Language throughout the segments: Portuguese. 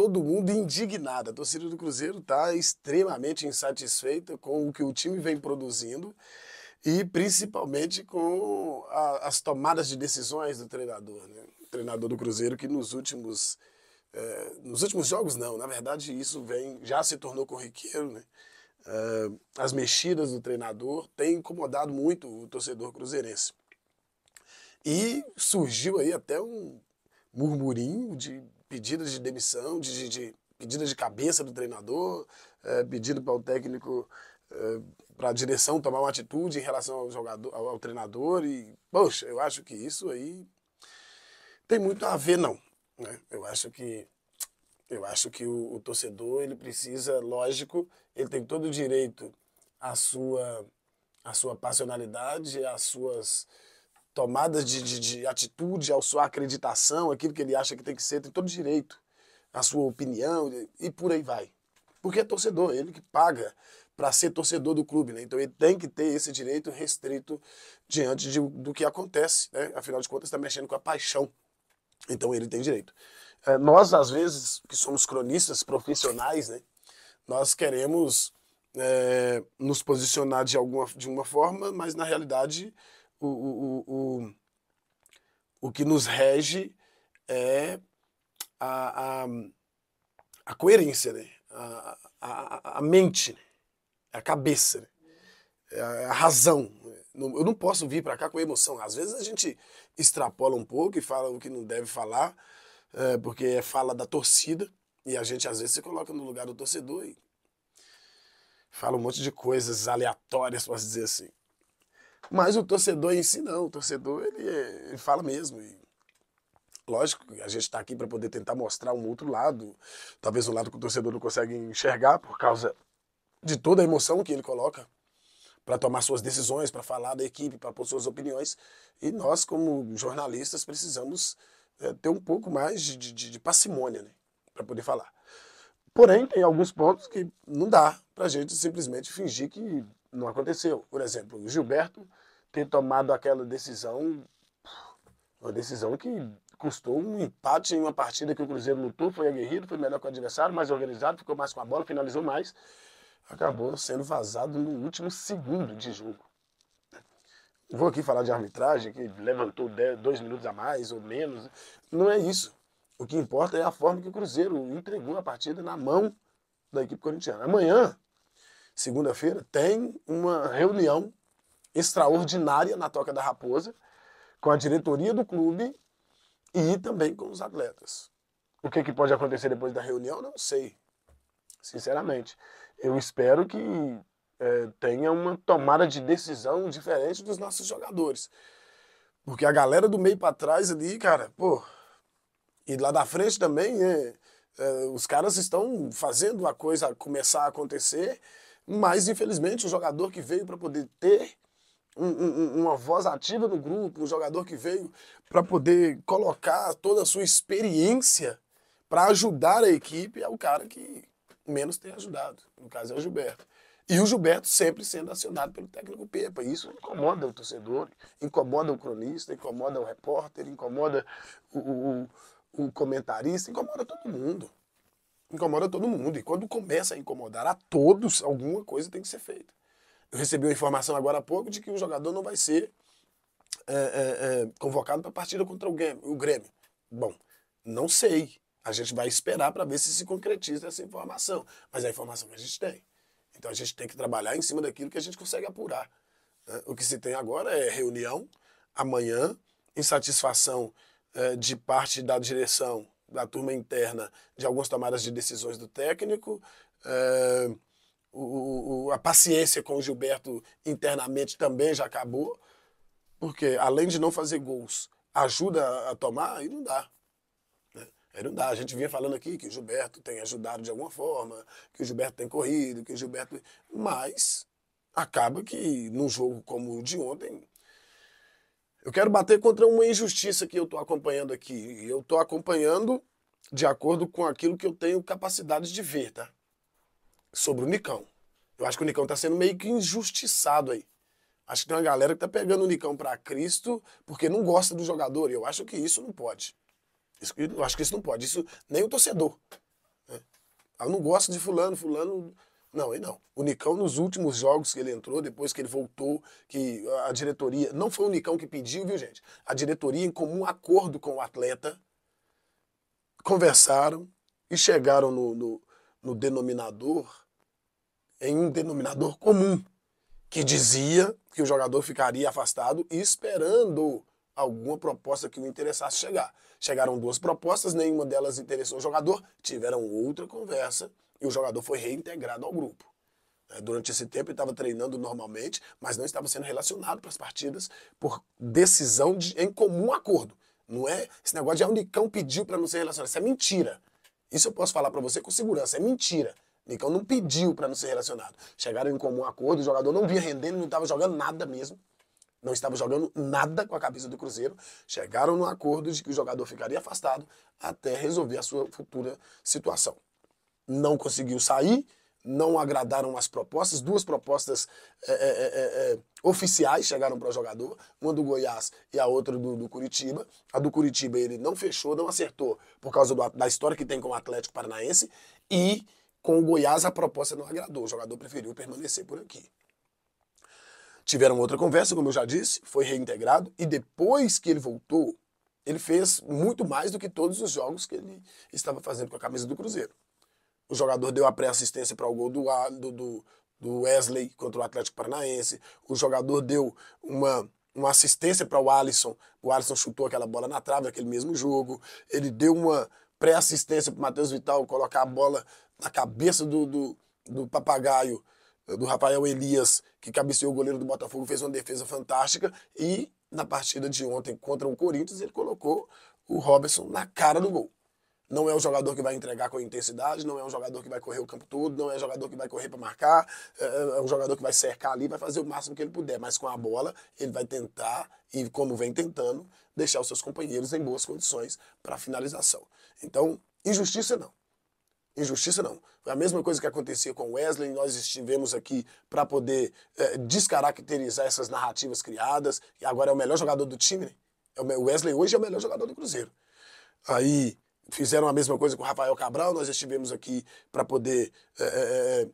todo mundo indignado. A torcida do Cruzeiro está extremamente insatisfeita com o que o time vem produzindo e principalmente com a, as tomadas de decisões do treinador. Né? O treinador do Cruzeiro que nos últimos, é, nos últimos jogos, não, na verdade isso vem já se tornou corriqueiro. Né? É, as mexidas do treinador têm incomodado muito o torcedor cruzeirense. E surgiu aí até um murmurinho de pedidas de demissão, de, de pedidas de cabeça do treinador, é, pedido para o técnico, é, para a direção tomar uma atitude em relação ao jogador, ao, ao, treinador e poxa, eu acho que isso aí tem muito a ver não, né? Eu acho que eu acho que o, o torcedor ele precisa, lógico, ele tem todo o direito à sua à sua passionalidade, às suas tomadas de, de, de atitude a sua acreditação, aquilo que ele acha que tem que ser, tem todo direito a sua opinião e por aí vai. Porque é torcedor, ele que paga para ser torcedor do clube, né? Então ele tem que ter esse direito restrito diante de, do que acontece, né? Afinal de contas, está mexendo com a paixão. Então ele tem direito. É, nós, às vezes, que somos cronistas profissionais, né? Nós queremos é, nos posicionar de, alguma, de uma forma, mas na realidade o, o, o, o que nos rege é a, a, a coerência, né? a, a, a mente, né? É a cabeça, né? É é a razão. Eu não posso vir para cá com emoção. Às vezes a gente extrapola um pouco e fala o que não deve falar, é, porque é fala da torcida, e a gente às vezes se coloca no lugar do torcedor e fala um monte de coisas aleatórias, posso dizer assim. Mas o torcedor em si não, o torcedor ele, ele fala mesmo. E, lógico, a gente está aqui para poder tentar mostrar um outro lado, talvez um lado que o torcedor não consegue enxergar por causa de toda a emoção que ele coloca para tomar suas decisões, para falar da equipe, para pôr suas opiniões. E nós, como jornalistas, precisamos é, ter um pouco mais de, de, de parcimônia né, para poder falar. Porém, tem alguns pontos que não dá para a gente simplesmente fingir que não aconteceu. Por exemplo, o Gilberto ter tomado aquela decisão, uma decisão que custou um empate em uma partida que o Cruzeiro lutou, foi aguerrido, foi melhor com o adversário, mais organizado, ficou mais com a bola, finalizou mais. Acabou sendo vazado no último segundo de jogo. Vou aqui falar de arbitragem, que levantou dois minutos a mais ou menos. Não é isso. O que importa é a forma que o Cruzeiro entregou a partida na mão da equipe corintiana. Amanhã, segunda-feira, tem uma reunião extraordinária na Toca da Raposa com a diretoria do clube e também com os atletas. O que, que pode acontecer depois da reunião, não sei. Sinceramente, eu espero que é, tenha uma tomada de decisão diferente dos nossos jogadores. Porque a galera do meio para trás ali, cara, pô. E lá da frente também, é, é, os caras estão fazendo a coisa começar a acontecer mas, infelizmente, o jogador que veio para poder ter um, um, uma voz ativa no grupo, o jogador que veio para poder colocar toda a sua experiência para ajudar a equipe, é o cara que menos tem ajudado. No caso, é o Gilberto. E o Gilberto sempre sendo acionado pelo técnico Pepa. Isso incomoda o torcedor, incomoda o cronista, incomoda o repórter, incomoda o, o, o comentarista, incomoda todo mundo. Incomoda todo mundo. E quando começa a incomodar a todos, alguma coisa tem que ser feita. Eu recebi uma informação agora há pouco de que o jogador não vai ser é, é, é, convocado para a partida contra o Grêmio, o Grêmio. Bom, não sei. A gente vai esperar para ver se se concretiza essa informação. Mas é a informação que a gente tem. Então a gente tem que trabalhar em cima daquilo que a gente consegue apurar. Né? O que se tem agora é reunião, amanhã, insatisfação é, de parte da direção da turma interna de algumas tomadas de decisões do técnico. É, o, o, a paciência com o Gilberto internamente também já acabou, porque além de não fazer gols, ajuda a tomar, aí não dá. Né? Aí não dá. A gente vinha falando aqui que o Gilberto tem ajudado de alguma forma, que o Gilberto tem corrido, que o Gilberto. Mas acaba que num jogo como o de ontem, eu quero bater contra uma injustiça que eu estou acompanhando aqui. E eu estou acompanhando de acordo com aquilo que eu tenho capacidade de ver, tá? Sobre o Nicão. Eu acho que o Nicão está sendo meio que injustiçado aí. Acho que tem uma galera que tá pegando o Nicão para Cristo porque não gosta do jogador. E eu acho que isso não pode. Isso, eu acho que isso não pode. Isso nem o torcedor. Né? Ah, eu não gosto de fulano, fulano não, ele não. O Nicão, nos últimos jogos que ele entrou, depois que ele voltou, que a diretoria. Não foi o Nicão que pediu, viu, gente? A diretoria, em comum acordo com o atleta, conversaram e chegaram no, no, no denominador, em um denominador comum, que dizia que o jogador ficaria afastado esperando alguma proposta que o interessasse chegar. Chegaram duas propostas, nenhuma delas interessou o jogador, tiveram outra conversa e o jogador foi reintegrado ao grupo. É, durante esse tempo ele estava treinando normalmente, mas não estava sendo relacionado para as partidas por decisão de, em comum acordo. Não é esse negócio de ah, o Nicão pediu para não ser relacionado. Isso é mentira. Isso eu posso falar para você com segurança. É mentira. Nicão não pediu para não ser relacionado. Chegaram em comum acordo, o jogador não vinha rendendo, não estava jogando nada mesmo. Não estava jogando nada com a camisa do Cruzeiro. Chegaram no acordo de que o jogador ficaria afastado até resolver a sua futura situação não conseguiu sair, não agradaram as propostas. Duas propostas é é, é, é, é, oficiais chegaram para o jogador, uma do Goiás e a outra do, do, Curitiba. A do Curitiba ele não fechou, não acertou, por causa do, da história que tem com o Atlético Paranaense. E com o Goiás a proposta não agradou, o jogador preferiu permanecer por aqui. Tiveram outra conversa, como eu já disse, foi reintegrado e depois que ele voltou, ele fez muito mais do que todos os jogos que ele estava fazendo com a camisa do Cruzeiro. O jogador deu a pré-assistência para o gol do, do, do Wesley contra o Atlético Paranaense. O jogador deu uma uma assistência para o Alisson. O Alisson chutou aquela bola na trave naquele mesmo jogo. Ele deu uma pré-assistência para o Matheus Vital colocar a bola na cabeça do, do, do, papagaio, eh, do Rafael Elias, que cabeceou o goleiro do Botafogo, fez uma defesa fantástica. E na partida de ontem contra o Corinthians, ele colocou o Robson na cara do gol. Não é um jogador que vai entregar com intensidade, não é um jogador que vai correr o campo todo, não é um jogador que vai correr para marcar, é, é, é um jogador que vai cercar ali, vai fazer o máximo que ele puder, mas com a bola ele vai tentar, e como vem tentando, deixar os seus companheiros em boas condições para finalização. Então, injustiça não. Injustiça não. Foi a mesma coisa que acontecia com o Wesley, nós estivemos aqui para poder é, descaracterizar essas narrativas criadas, e agora é o melhor jogador do time, né? É o Wesley hoje é o melhor jogador do Cruzeiro. Aí fizeram a mesma coisa com o Rafael Cabral, nós estivemos aqui para poder é, é, é,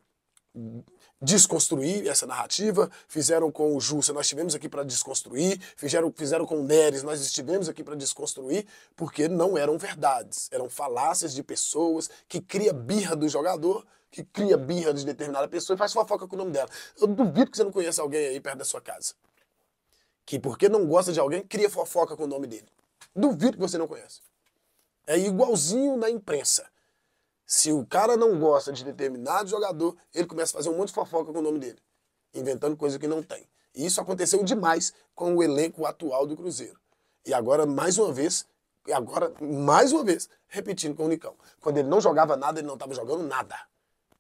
desconstruir essa narrativa, fizeram com o Jussa, nós estivemos aqui para desconstruir, fizeram, fizeram com o Neres, nós estivemos aqui para desconstruir, porque não eram verdades, eram falácias de pessoas que cria birra do jogador, que cria birra de determinada pessoa e faz fofoca com o nome dela. Eu duvido que você não conheça alguém aí perto da sua casa, que porque não gosta de alguém, cria fofoca com o nome dele. Duvido que você não conheça. É igualzinho na imprensa. Se o cara não gosta de determinado jogador, ele começa a fazer um monte de fofoca com o nome dele, inventando coisa que não tem. E isso aconteceu demais com o elenco atual do Cruzeiro. E agora, mais uma vez, e agora, mais uma vez, repetindo com o Nicão. Quando ele não jogava nada, ele não estava jogando nada.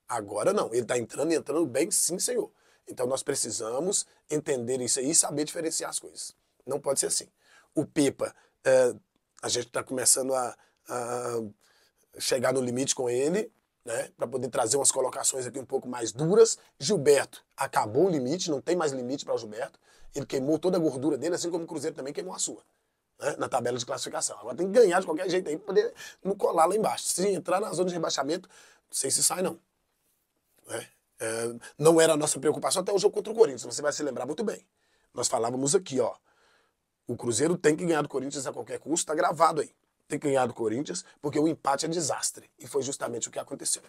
Agora não, ele está entrando e entrando bem, sim, senhor. Então nós precisamos entender isso aí e saber diferenciar as coisas. Não pode ser assim. O Pepa, é, a gente está começando a, ah, chegar no limite com ele, né, para poder trazer umas colocações aqui um pouco mais duras. Gilberto acabou o limite, não tem mais limite para o Gilberto. Ele queimou toda a gordura dele, assim como o Cruzeiro também queimou a sua. Né, na tabela de classificação. Agora tem que ganhar de qualquer jeito aí para poder não colar lá embaixo. Se entrar na zona de rebaixamento, não sei se sai, não. Né? É, não era a nossa preocupação até o jogo contra o Corinthians, você vai se lembrar muito bem. Nós falávamos aqui, ó. O Cruzeiro tem que ganhar do Corinthians a qualquer custo, tá gravado aí ter ganhado o Corinthians, porque o empate é desastre. E foi justamente o que aconteceu.